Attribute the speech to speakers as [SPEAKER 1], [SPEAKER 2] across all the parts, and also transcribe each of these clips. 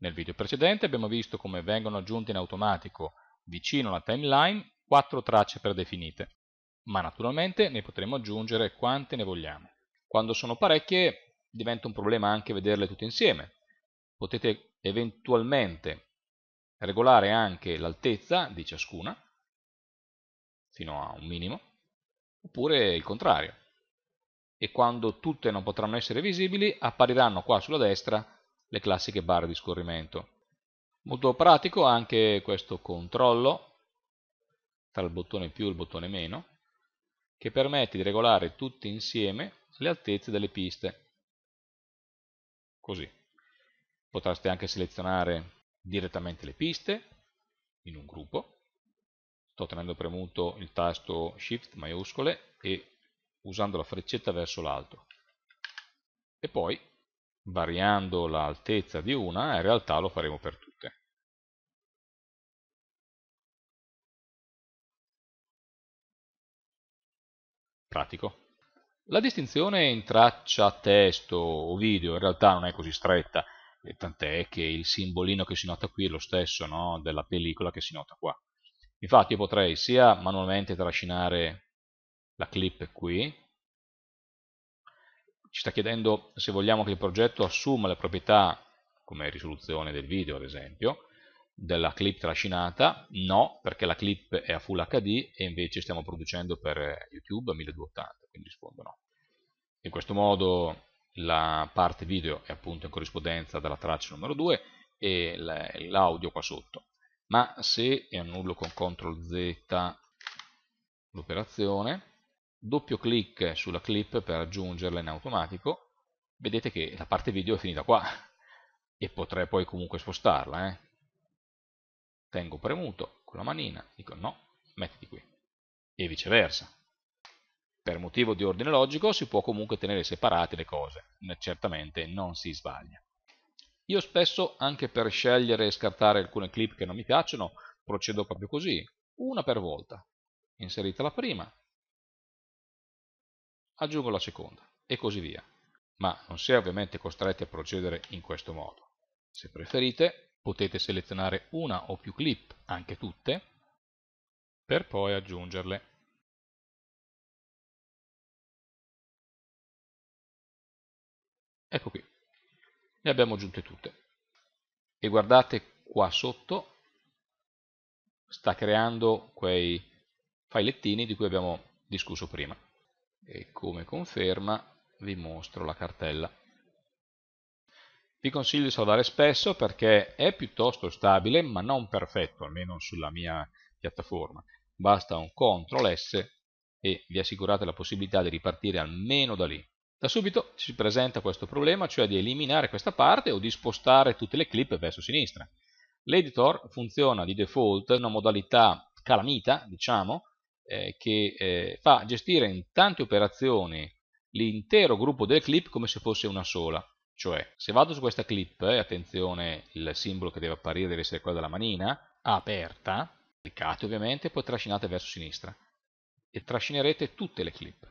[SPEAKER 1] Nel video precedente abbiamo visto come vengono aggiunte in automatico vicino alla timeline quattro tracce predefinite, ma naturalmente ne potremo aggiungere quante ne vogliamo. Quando sono parecchie diventa un problema anche vederle tutte insieme. Potete eventualmente regolare anche l'altezza di ciascuna, fino a un minimo, oppure il contrario. E quando tutte non potranno essere visibili, appariranno qua sulla destra le classiche barre di scorrimento. Molto pratico anche questo controllo tra il bottone più e il bottone meno, che permette di regolare tutti insieme le altezze delle piste. Così. Potreste anche selezionare direttamente le piste in un gruppo. Sto tenendo premuto il tasto Shift maiuscole e usando la freccetta verso l'alto. E poi variando l'altezza di una, in realtà lo faremo per tutte. Pratico. La distinzione in traccia testo o video in realtà non è così stretta, tant'è che il simbolino che si nota qui è lo stesso no? della pellicola che si nota qua. Infatti io potrei sia manualmente trascinare la clip qui, ci sta chiedendo se vogliamo che il progetto assuma le proprietà, come risoluzione del video ad esempio, della clip trascinata, no, perché la clip è a Full HD e invece stiamo producendo per YouTube a 1280, quindi rispondo no. In questo modo la parte video è appunto in corrispondenza della traccia numero 2 e l'audio qua sotto. Ma se annullo con CTRL Z l'operazione, doppio clic sulla clip per aggiungerla in automatico, vedete che la parte video è finita qua e potrei poi comunque spostarla. Eh. Tengo premuto con la manina, dico no, mettiti qui e viceversa. Per motivo di ordine logico si può comunque tenere separate le cose, certamente non si sbaglia. Io spesso, anche per scegliere e scartare alcune clip che non mi piacciono, procedo proprio così, una per volta. Inserita la prima, aggiungo la seconda e così via. Ma non si è ovviamente costretti a procedere in questo modo. Se preferite potete selezionare una o più clip, anche tutte, per poi aggiungerle. Ecco qui, le abbiamo aggiunte tutte. E guardate qua sotto sta creando quei filettini di cui abbiamo discusso prima e come conferma vi mostro la cartella. Vi consiglio di salvare spesso perché è piuttosto stabile ma non perfetto, almeno sulla mia piattaforma. Basta un CTRL S e vi assicurate la possibilità di ripartire almeno da lì. Da subito si presenta questo problema, cioè di eliminare questa parte o di spostare tutte le clip verso sinistra. L'editor funziona di default in una modalità calamita, diciamo, eh, che eh, fa gestire in tante operazioni l'intero gruppo delle clip come se fosse una sola. Cioè, se vado su questa clip, eh, attenzione, il simbolo che deve apparire deve essere quello della manina, ah, aperta, cliccate ovviamente, poi trascinate verso sinistra e trascinerete tutte le clip.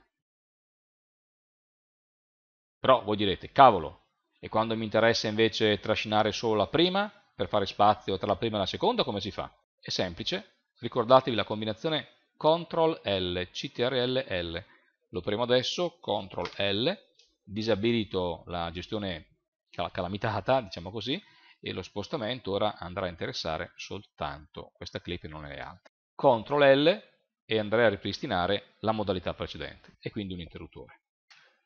[SPEAKER 1] Però voi direte, cavolo, e quando mi interessa invece trascinare solo la prima, per fare spazio tra la prima e la seconda, come si fa? È semplice, ricordatevi la combinazione CTRL L, CTRL L. Lo premo adesso, CTRL L, disabilito la gestione calamitata, diciamo così, e lo spostamento ora andrà a interessare soltanto questa clip e non le altre. CTRL L e andrei a ripristinare la modalità precedente e quindi un interruttore.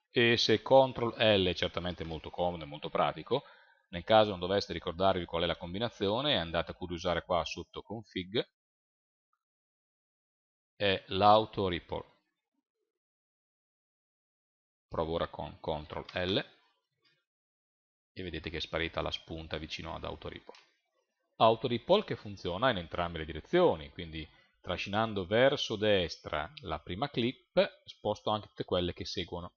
[SPEAKER 1] E se CTRL L è certamente molto comodo e molto pratico, nel caso non doveste ricordarvi qual è la combinazione andate a curiosare qua sotto config è l'auto ripple. Provo ora con CTRL L e vedete che è sparita la spunta vicino ad auto ripple. Auto ripple che funziona in entrambe le direzioni, quindi trascinando verso destra la prima clip sposto anche tutte quelle che seguono.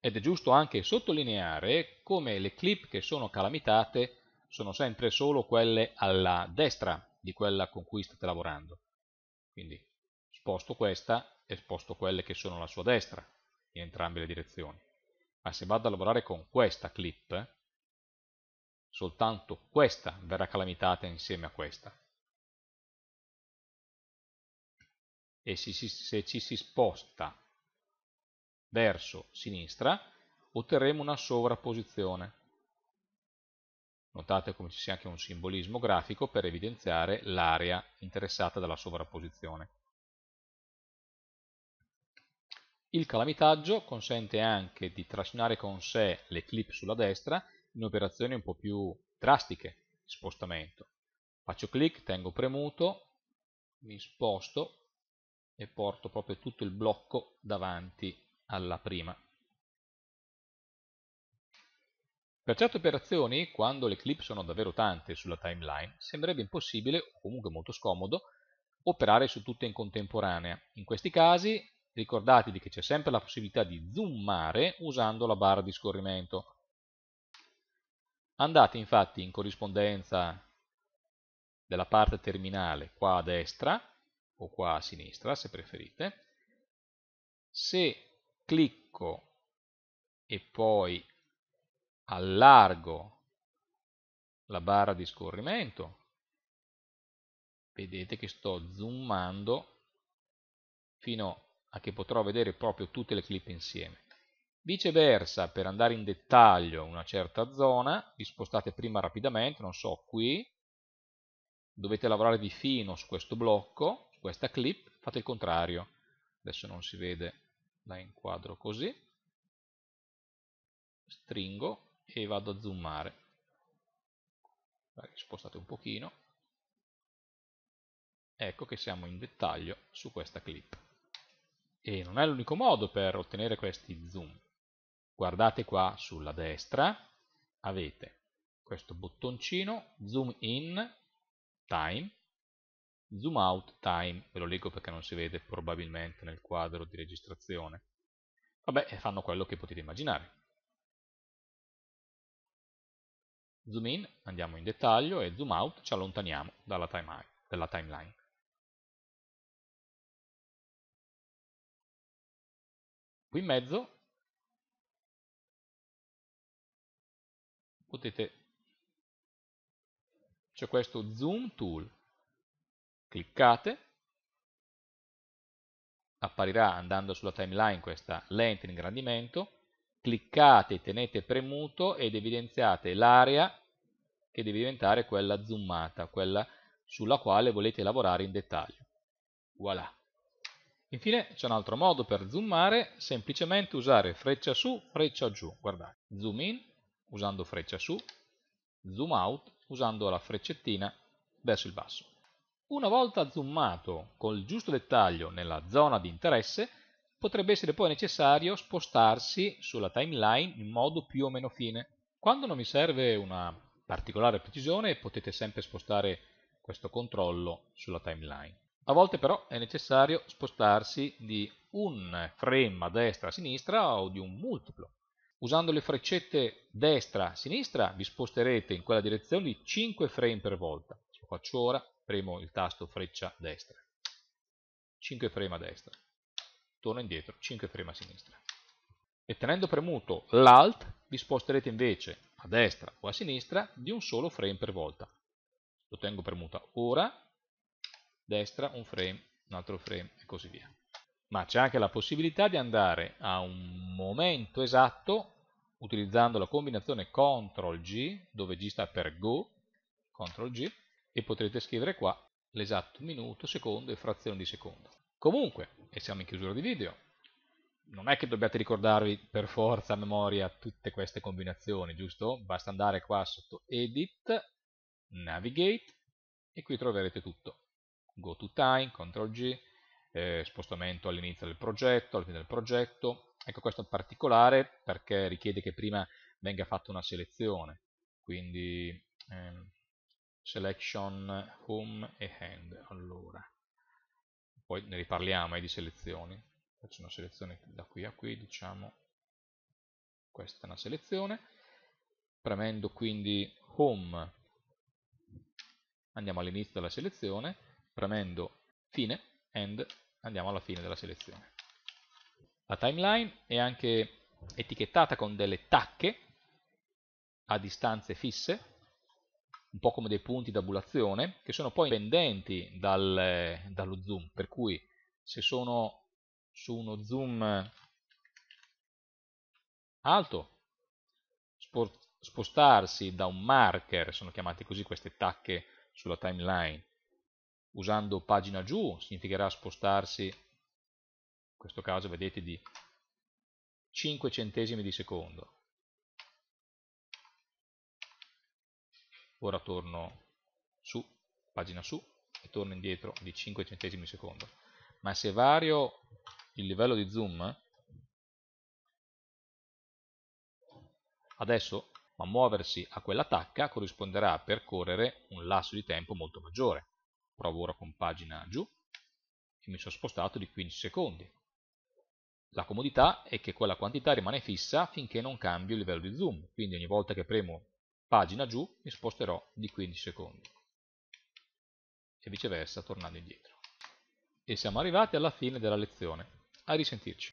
[SPEAKER 1] Ed è giusto anche sottolineare come le clip che sono calamitate sono sempre solo quelle alla destra di quella con cui state lavorando. Quindi sposto questa e sposto quelle che sono alla sua destra, in entrambe le direzioni. Ma se vado a lavorare con questa clip, soltanto questa verrà calamitata insieme a questa. E se ci si sposta verso sinistra, otterremo una sovrapposizione Notate come ci sia anche un simbolismo grafico per evidenziare l'area interessata dalla sovrapposizione. Il calamitaggio consente anche di trascinare con sé le clip sulla destra in operazioni un po' più drastiche di spostamento. Faccio clic, tengo premuto, mi sposto e porto proprio tutto il blocco davanti alla prima. Per certe operazioni, quando le clip sono davvero tante sulla timeline, sembrerebbe impossibile, o comunque molto scomodo, operare su tutte in contemporanea. In questi casi ricordatevi che c'è sempre la possibilità di zoomare usando la barra di scorrimento. Andate infatti in corrispondenza della parte terminale qua a destra o qua a sinistra se preferite. Se clicco e poi allargo la barra di scorrimento, vedete che sto zoomando fino a che potrò vedere proprio tutte le clip insieme. Viceversa, per andare in dettaglio una certa zona, vi spostate prima rapidamente, non so, qui, dovete lavorare di fino su questo blocco, su questa clip, fate il contrario. Adesso non si vede, la inquadro così, stringo, e vado a zoomare spostate un pochino ecco che siamo in dettaglio su questa clip e non è l'unico modo per ottenere questi zoom guardate qua sulla destra avete questo bottoncino zoom in time zoom out time ve lo leggo perché non si vede probabilmente nel quadro di registrazione vabbè fanno quello che potete immaginare Zoom in, andiamo in dettaglio e zoom out ci allontaniamo dalla timeline. Dalla timeline. Qui in mezzo potete c'è questo zoom tool. Cliccate, apparirà andando sulla timeline questa lente in ingrandimento cliccate, tenete premuto ed evidenziate l'area che deve diventare quella zoomata, quella sulla quale volete lavorare in dettaglio. Voilà. Infine c'è un altro modo per zoomare, semplicemente usare freccia su, freccia giù. Guardate, zoom in usando freccia su, zoom out usando la freccettina verso il basso. Una volta zoomato con il giusto dettaglio nella zona di interesse, potrebbe essere poi necessario spostarsi sulla timeline in modo più o meno fine. Quando non vi serve una particolare precisione potete sempre spostare questo controllo sulla timeline. A volte però è necessario spostarsi di un frame a destra a sinistra o di un multiplo. Usando le freccette destra-sinistra a vi sposterete in quella direzione di 5 frame per volta. Lo faccio ora, premo il tasto freccia destra. 5 frame a destra torno indietro, 5 frame a sinistra. E tenendo premuto l'Alt vi sposterete invece a destra o a sinistra di un solo frame per volta. Lo tengo premuta ora, destra un frame, un altro frame e così via. Ma c'è anche la possibilità di andare a un momento esatto utilizzando la combinazione CTRL-G, dove G sta per Go, CTRL-G, e potrete scrivere qua l'esatto minuto, secondo e frazione di secondo. Comunque, e siamo in chiusura di video, non è che dobbiate ricordarvi per forza a memoria tutte queste combinazioni, giusto? Basta andare qua sotto Edit, Navigate e qui troverete tutto. Go to Time, Ctrl G, eh, spostamento all'inizio del progetto, alla fine del progetto. Ecco questo in particolare perché richiede che prima venga fatta una selezione, quindi eh, Selection Home e Hand. Allora, poi ne riparliamo e eh, di selezioni faccio una selezione da qui a qui diciamo questa è una selezione premendo quindi home andiamo all'inizio della selezione premendo fine end andiamo alla fine della selezione la timeline è anche etichettata con delle tacche a distanze fisse un po' come dei punti d'abulazione, che sono poi pendenti dal, dallo zoom, per cui se sono su uno zoom alto, spostarsi da un marker, sono chiamate così queste tacche sulla timeline, usando pagina giù significherà spostarsi, in questo caso vedete, di 5 centesimi di secondo, ora torno su, pagina su e torno indietro di 5 centesimi secondo ma se vario il livello di zoom adesso ma muoversi a quella tacca corrisponderà a percorrere un lasso di tempo molto maggiore provo ora con pagina giù e mi sono spostato di 15 secondi la comodità è che quella quantità rimane fissa finché non cambio il livello di zoom quindi ogni volta che premo pagina giù mi sposterò di 15 secondi e viceversa tornando indietro. E siamo arrivati alla fine della lezione. A risentirci.